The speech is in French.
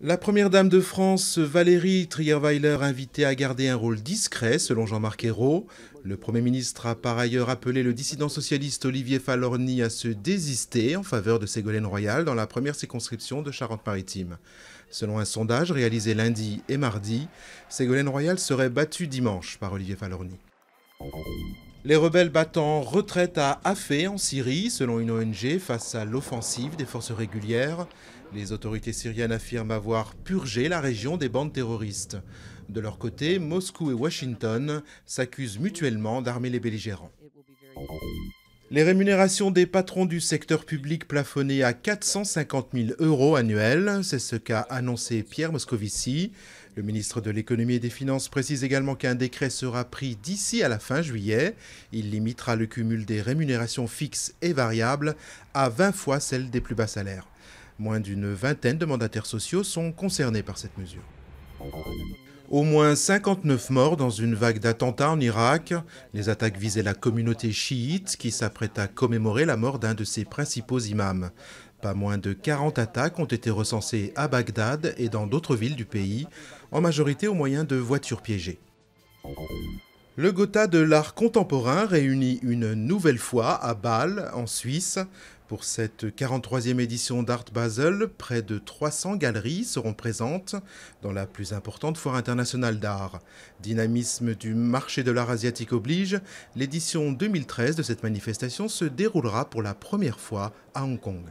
La première dame de France, Valérie Trierweiler, invitée à garder un rôle discret, selon Jean-Marc Ayrault. Le Premier ministre a par ailleurs appelé le dissident socialiste Olivier Falorni à se désister en faveur de Ségolène Royal dans la première circonscription de Charente-Maritime. Selon un sondage réalisé lundi et mardi, Ségolène Royal serait battue dimanche par Olivier Falorni. Les rebelles battants retraite à Afé en Syrie, selon une ONG, face à l'offensive des forces régulières. Les autorités syriennes affirment avoir purgé la région des bandes terroristes. De leur côté, Moscou et Washington s'accusent mutuellement d'armer les belligérants. Les rémunérations des patrons du secteur public plafonnées à 450 000 euros annuels, c'est ce qu'a annoncé Pierre Moscovici. Le ministre de l'économie et des finances précise également qu'un décret sera pris d'ici à la fin juillet. Il limitera le cumul des rémunérations fixes et variables à 20 fois celle des plus bas salaires. Moins d'une vingtaine de mandataires sociaux sont concernés par cette mesure. Au moins 59 morts dans une vague d'attentats en Irak. Les attaques visaient la communauté chiite qui s'apprête à commémorer la mort d'un de ses principaux imams. Pas moins de 40 attaques ont été recensées à Bagdad et dans d'autres villes du pays, en majorité au moyen de voitures piégées. Le Gotha de l'art contemporain réunit une nouvelle fois à Bâle, en Suisse. Pour cette 43e édition d'Art Basel, près de 300 galeries seront présentes dans la plus importante foire internationale d'art. Dynamisme du marché de l'art asiatique oblige, l'édition 2013 de cette manifestation se déroulera pour la première fois à Hong Kong.